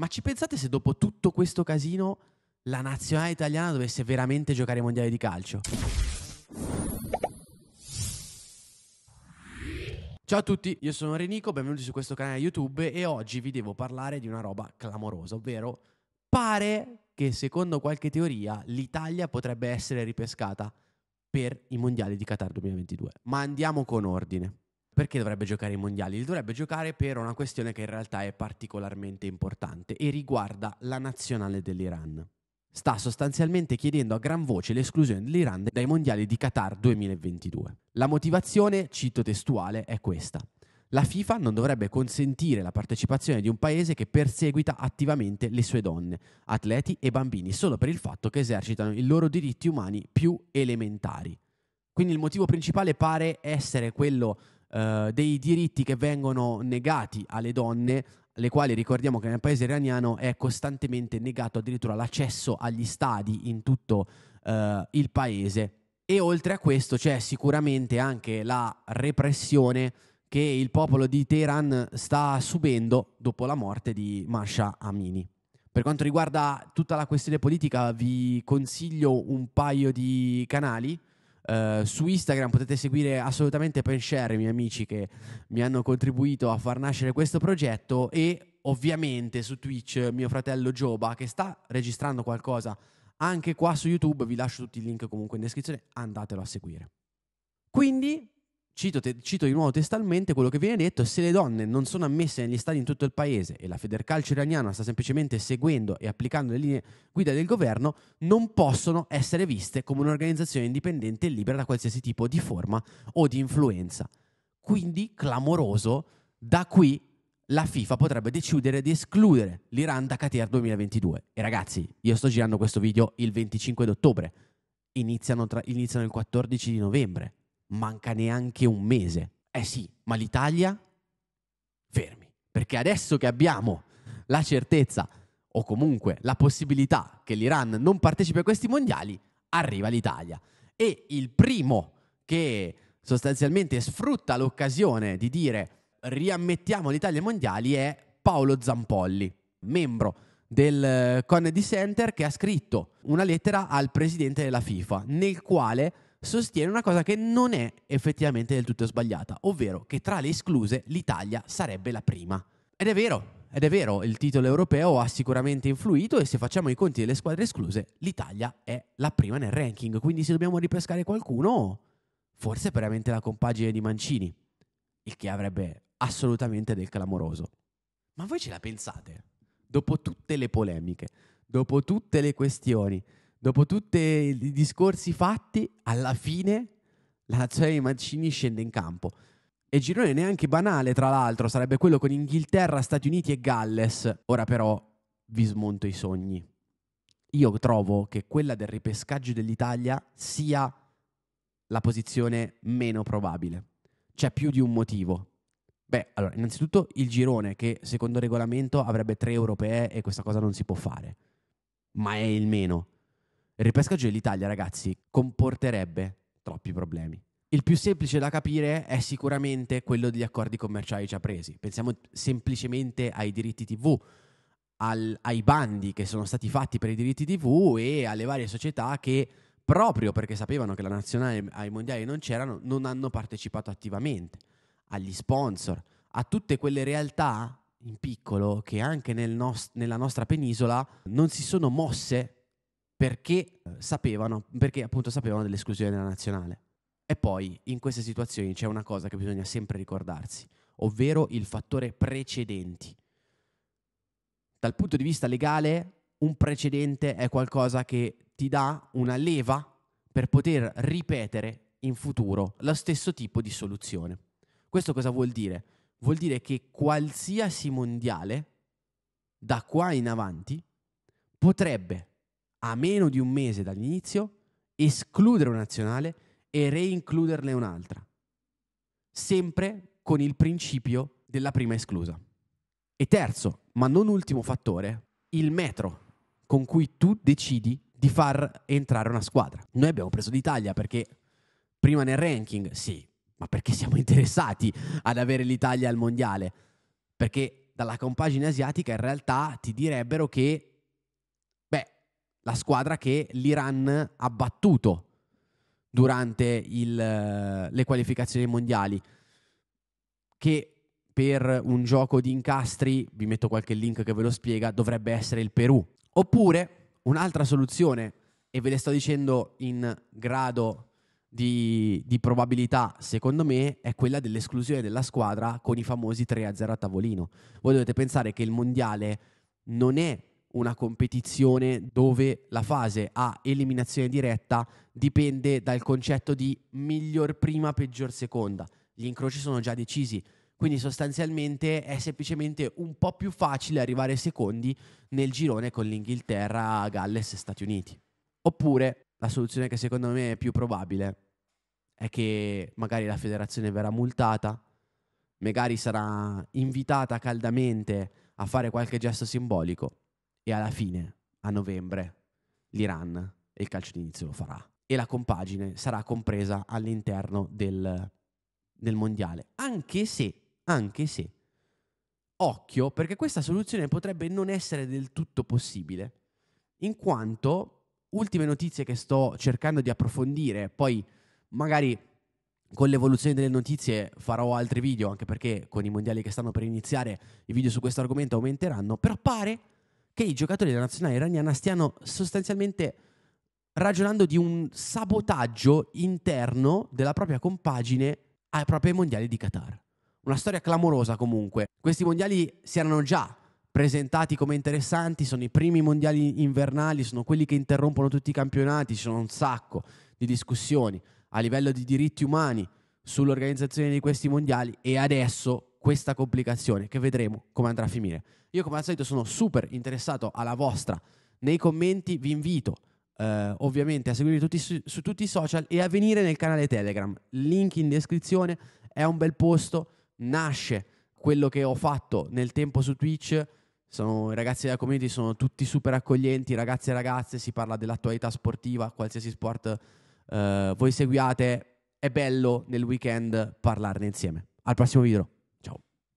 Ma ci pensate se dopo tutto questo casino la nazionale italiana dovesse veramente giocare ai mondiali di calcio? Ciao a tutti, io sono Renico, benvenuti su questo canale YouTube e oggi vi devo parlare di una roba clamorosa, ovvero pare che secondo qualche teoria l'Italia potrebbe essere ripescata per i mondiali di Qatar 2022. Ma andiamo con ordine perché dovrebbe giocare i mondiali? Li dovrebbe giocare per una questione che in realtà è particolarmente importante e riguarda la nazionale dell'Iran. Sta sostanzialmente chiedendo a gran voce l'esclusione dell'Iran dai mondiali di Qatar 2022. La motivazione, cito testuale, è questa. La FIFA non dovrebbe consentire la partecipazione di un paese che perseguita attivamente le sue donne, atleti e bambini, solo per il fatto che esercitano i loro diritti umani più elementari. Quindi il motivo principale pare essere quello eh, dei diritti che vengono negati alle donne, le quali ricordiamo che nel paese iraniano è costantemente negato addirittura l'accesso agli stadi in tutto eh, il paese. E oltre a questo c'è sicuramente anche la repressione che il popolo di Teheran sta subendo dopo la morte di Masha Amini. Per quanto riguarda tutta la questione politica, vi consiglio un paio di canali. Uh, su Instagram potete seguire assolutamente Penshare, i miei amici che mi hanno contribuito a far nascere questo progetto e ovviamente su Twitch mio fratello Gioba che sta registrando qualcosa anche qua su YouTube, vi lascio tutti i link comunque in descrizione, andatelo a seguire. Quindi Cito, te, cito, di nuovo testalmente quello che viene detto, se le donne non sono ammesse negli stadi in tutto il paese e la Federcalcio iraniana sta semplicemente seguendo e applicando le linee guida del governo, non possono essere viste come un'organizzazione indipendente e libera da qualsiasi tipo di forma o di influenza. Quindi, clamoroso, da qui la FIFA potrebbe decidere di escludere l'Iran da Qatar 2022. E ragazzi, io sto girando questo video il 25 di ottobre, iniziano, tra, iniziano il 14 di novembre manca neanche un mese. Eh sì, ma l'Italia? Fermi, perché adesso che abbiamo la certezza o comunque la possibilità che l'Iran non partecipi a questi mondiali, arriva l'Italia. E il primo che sostanzialmente sfrutta l'occasione di dire riammettiamo l'Italia ai mondiali è Paolo Zampolli, membro del eh, Kennedy Center che ha scritto una lettera al presidente della FIFA nel quale sostiene una cosa che non è effettivamente del tutto sbagliata, ovvero che tra le escluse l'Italia sarebbe la prima. Ed è vero, ed è vero, il titolo europeo ha sicuramente influito e se facciamo i conti delle squadre escluse, l'Italia è la prima nel ranking, quindi se dobbiamo ripescare qualcuno, forse è veramente la compagine di Mancini, il che avrebbe assolutamente del clamoroso. Ma voi ce la pensate? dopo tutte le polemiche, dopo tutte le questioni, dopo tutti i discorsi fatti, alla fine la nazione di Mancini scende in campo. E girone neanche banale, tra l'altro, sarebbe quello con Inghilterra, Stati Uniti e Galles. Ora però vi smonto i sogni. Io trovo che quella del ripescaggio dell'Italia sia la posizione meno probabile. C'è più di un motivo. Beh, allora, innanzitutto il girone che secondo il regolamento avrebbe tre europee e questa cosa non si può fare, ma è il meno. Il ripescaggio dell'Italia, ragazzi, comporterebbe troppi problemi. Il più semplice da capire è sicuramente quello degli accordi commerciali già presi. Pensiamo semplicemente ai diritti TV, al, ai bandi che sono stati fatti per i diritti TV e alle varie società che proprio perché sapevano che la nazionale ai mondiali non c'erano, non hanno partecipato attivamente agli sponsor, a tutte quelle realtà in piccolo che anche nel nos- nella nostra penisola non si sono mosse perché eh, sapevano, perché appunto sapevano dell'esclusione della nazionale. E poi in queste situazioni c'è una cosa che bisogna sempre ricordarsi, ovvero il fattore precedenti. Dal punto di vista legale, un precedente è qualcosa che ti dà una leva per poter ripetere in futuro lo stesso tipo di soluzione. Questo cosa vuol dire? Vuol dire che qualsiasi mondiale, da qua in avanti, potrebbe, a meno di un mese dall'inizio, escludere una nazionale e reincluderne un'altra, sempre con il principio della prima esclusa. E terzo, ma non ultimo fattore, il metro con cui tu decidi di far entrare una squadra. Noi abbiamo preso l'Italia perché prima nel ranking, sì, ma perché siamo interessati ad avere l'Italia al mondiale? Perché dalla compagine asiatica in realtà ti direbbero che, beh, la squadra che l'Iran ha battuto durante il, eh, le qualificazioni mondiali, che per un gioco di incastri, vi metto qualche link che ve lo spiega, dovrebbe essere il Perù. Oppure un'altra soluzione, e ve le sto dicendo in grado di, di, probabilità, secondo me, è quella dell'esclusione della squadra con i famosi 3-0 a tavolino. Voi dovete pensare che il mondiale non è una competizione dove la fase a eliminazione diretta dipende dal concetto di miglior prima, peggior seconda. Gli incroci sono già decisi. Quindi sostanzialmente è semplicemente un po' più facile arrivare secondi nel girone con l'Inghilterra, Galles e Stati Uniti. Oppure la soluzione che secondo me è più probabile è che magari la federazione verrà multata, magari sarà invitata caldamente a fare qualche gesto simbolico e alla fine, a novembre, l'Iran e il calcio d'inizio lo farà. E la compagine sarà compresa all'interno del, del mondiale. Anche se, anche se, occhio, perché questa soluzione potrebbe non essere del tutto possibile, in quanto ultime notizie che sto cercando di approfondire, poi magari con l'evoluzione delle notizie farò altri video, anche perché con i mondiali che stanno per iniziare i video su questo argomento aumenteranno, però pare che i giocatori della nazionale iraniana stiano sostanzialmente ragionando di un sabotaggio interno della propria compagine ai propri mondiali di Qatar. Una storia clamorosa comunque. Questi mondiali si erano già presentati come interessanti, sono i primi mondiali invernali, sono quelli che interrompono tutti i campionati, ci sono un sacco di discussioni a livello di diritti umani sull'organizzazione di questi mondiali e adesso questa complicazione che vedremo come andrà a finire. Io come al solito sono super interessato alla vostra, nei commenti vi invito eh, ovviamente a seguirmi tutti su, su tutti i social e a venire nel canale Telegram, link in descrizione, è un bel posto, nasce quello che ho fatto nel tempo su Twitch sono, I ragazzi della community sono tutti super accoglienti, ragazzi e ragazze, si parla dell'attualità sportiva, qualsiasi sport eh, voi seguiate, è bello nel weekend parlarne insieme. Al prossimo video.